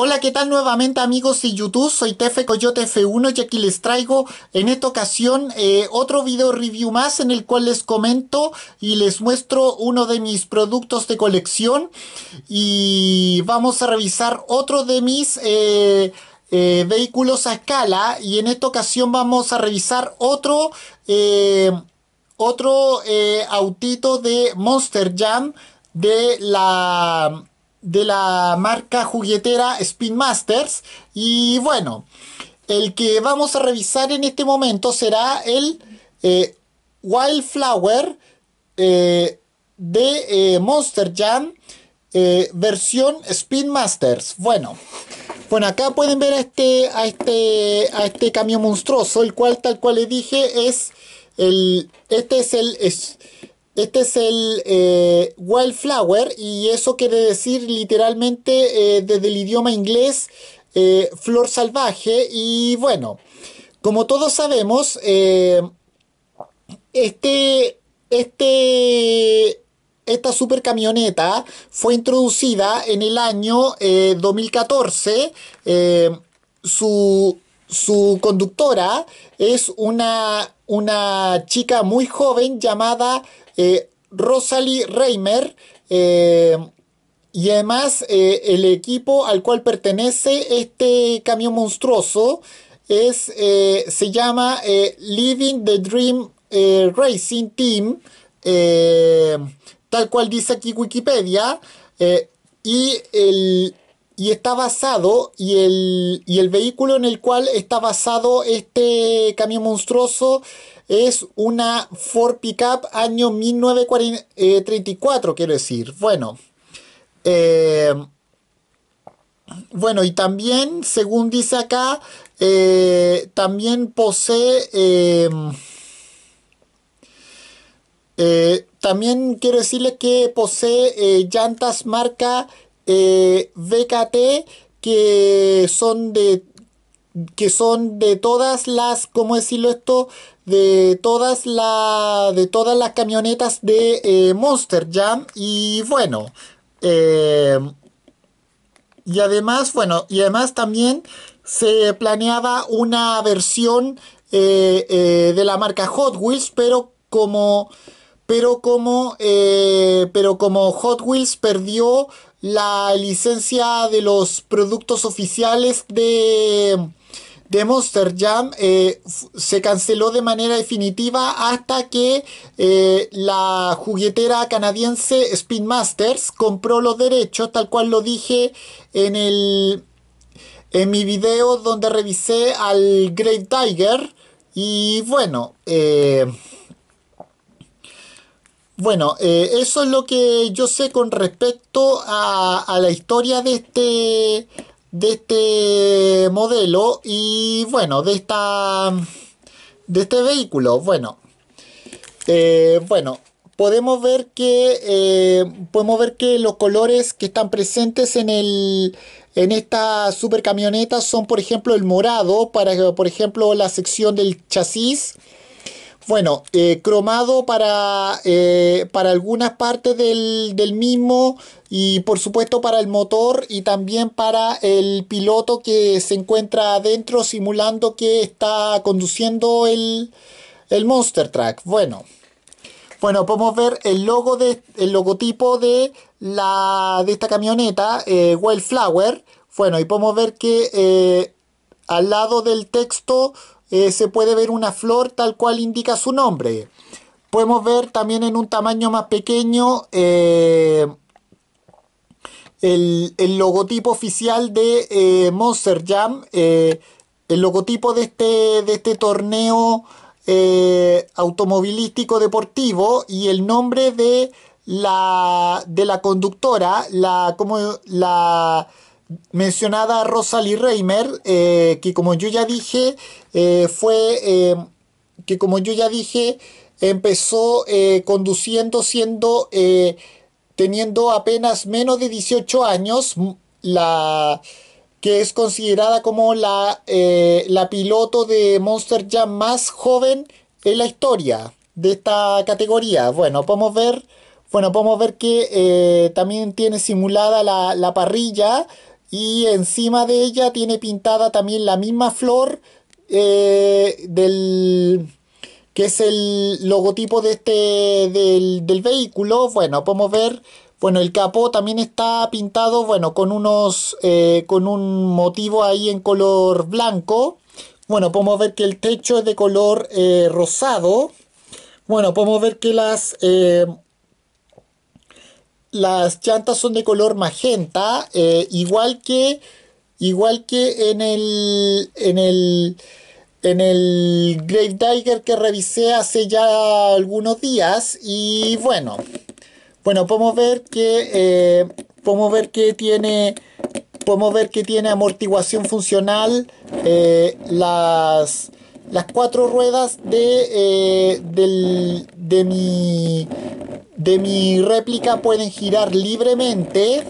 Hola, ¿qué tal nuevamente amigos de YouTube? Soy Tefe Coyote F1 y aquí les traigo en esta ocasión eh, otro video review más en el cual les comento y les muestro uno de mis productos de colección y vamos a revisar otro de mis eh, eh, vehículos a escala y en esta ocasión vamos a revisar otro, otro autito de Monster Jam de la de la marca juguetera Spin Masters. Y bueno, el que vamos a revisar en este momento será el eh, Wildflower eh, de eh, Monster Jam versión Spin Masters. Bueno. Bueno, acá pueden ver a este, a este, a este camión monstruoso, el cual, tal cual les dije, es el, este es el, es, este es el eh, wildflower y eso quiere decir literalmente eh, desde el idioma inglés eh, flor salvaje y bueno, como todos sabemos, este, este, esta super camioneta fue introducida en el año 2014. su su conductora es una, una chica muy joven llamada eh, Rosalie Reimer. Eh, y además eh, el equipo al cual pertenece este camión monstruoso es, se llama Living the Dream Racing Team, tal cual dice aquí Wikipedia. y el, y está basado, y el, vehículo en el cual está basado este camión monstruoso es una Ford Pickup año 1934, quiero decir. Bueno, eh, bueno, y también, según dice acá, eh, también posee... Eh, también quiero decirle que posee llantas marca eh, BKT que son de que son de todas las, ¿cómo decirlo esto? De todas, de todas las camionetas de eh, Monster Jam. Y bueno, eh, y además, bueno, y además también se planeaba una versión eh, de la marca Hot Wheels, pero como pero como, eh, pero como Hot Wheels perdió la licencia de los productos oficiales de, Monster Jam eh, se canceló de manera definitiva hasta que eh, la juguetera canadiense Spin Masters compró los derechos, tal cual lo dije en, el, en mi video donde revisé al Grave Tiger. Y bueno, eh, bueno, eh, eso es lo que yo sé con respecto a, la historia de este, de este modelo y bueno, de esta de este vehículo. Bueno, eh, bueno, podemos ver que eh, podemos ver que los colores que están presentes en el en esta super camioneta son por ejemplo el morado para por ejemplo la sección del chasis bueno, eh, cromado para, eh, para algunas partes del, mismo y por supuesto para el motor y también para el piloto que se encuentra adentro simulando que está conduciendo el, Monster Truck. Bueno. Bueno, podemos ver el logo de el logotipo de la de esta camioneta, eh, Wildflower. Bueno, y podemos ver que eh, al lado del texto eh, se puede ver una flor tal cual indica su nombre. Podemos ver también en un tamaño más pequeño eh, el, logotipo oficial de eh, Monster Jam, el logotipo de este, de este torneo automovilístico deportivo y el nombre de la, de la conductora, la, como, la, mencionada Rosalie Reimer, eh, que como yo ya dije, eh, fue, eh, que como yo ya dije, empezó conduciendo siendo, teniendo apenas menos de 18 años, la que es considerada como la, la piloto de Monster Jam más joven en la historia de esta categoría. Bueno, podemos ver... Bueno, podemos ver que también tiene simulada la, la parrilla y encima de ella tiene pintada también la misma flor eh, del que es el logotipo de este del, vehículo bueno podemos ver bueno el capó también está pintado bueno con unos eh, con un motivo ahí en color blanco bueno podemos ver que el techo es de color eh, rosado bueno podemos ver que las las llantas son de color magenta, eh, igual que, igual que en el, en el, en el Grave Tiger que revisé hace ya algunos días y bueno, bueno, podemos ver que, eh, podemos ver que tiene, podemos ver que tiene amortiguación funcional, eh, las, las cuatro ruedas de, de mi de mi réplica pueden girar libremente.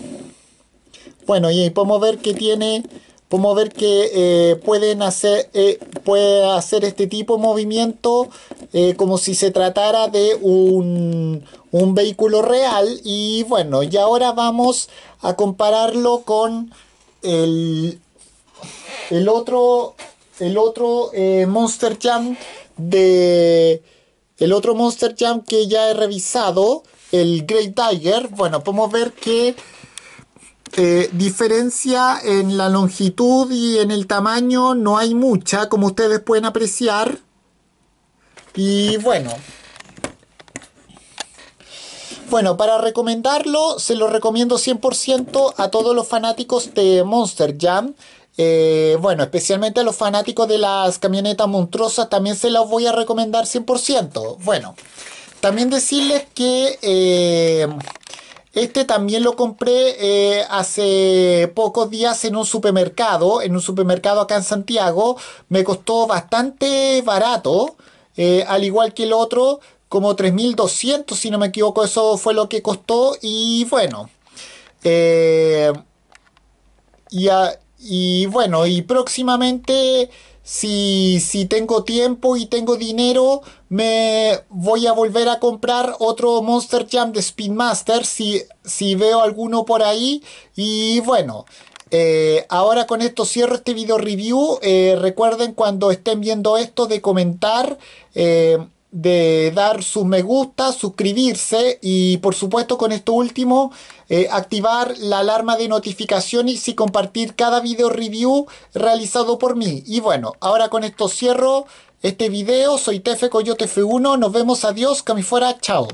Bueno, y ahí podemos ver que tiene, podemos ver que eh, pueden hacer, eh, puede hacer este tipo de movimiento eh, como si se tratara de un, un vehículo real. Y bueno, y ahora vamos a compararlo con el, el otro, el otro Monster Jam de el otro Monster Jam que ya he revisado, el Great Tiger, bueno, podemos ver que eh, diferencia en la longitud y en el tamaño no hay mucha, como ustedes pueden apreciar. Y bueno. Bueno, para recomendarlo, se lo recomiendo 100% a todos los fanáticos de Monster Jam. Eh, bueno, especialmente a los fanáticos de las camionetas monstruosas también se las voy a recomendar 100%. Bueno, también decirles que eh, este también lo compré eh, hace pocos días en un supermercado, en un supermercado acá en Santiago. Me costó bastante barato, al igual que el otro, como 3.200 si no me equivoco, eso fue lo que costó y bueno. y y bueno, y próximamente, si, si tengo tiempo y tengo dinero, me voy a volver a comprar otro Monster Jam de Spin Master, si, si veo alguno por ahí. Y bueno, eh, ahora con esto cierro este video review. Eh, recuerden cuando estén viendo esto de comentar. Eh, de dar sus me gusta, suscribirse y por supuesto con esto último eh, activar la alarma de notificaciones y compartir cada video review realizado por mí. Y bueno, ahora con esto cierro este video. Soy Tefe Coyote F1. Nos vemos. Adiós. Que me fuera. Chao.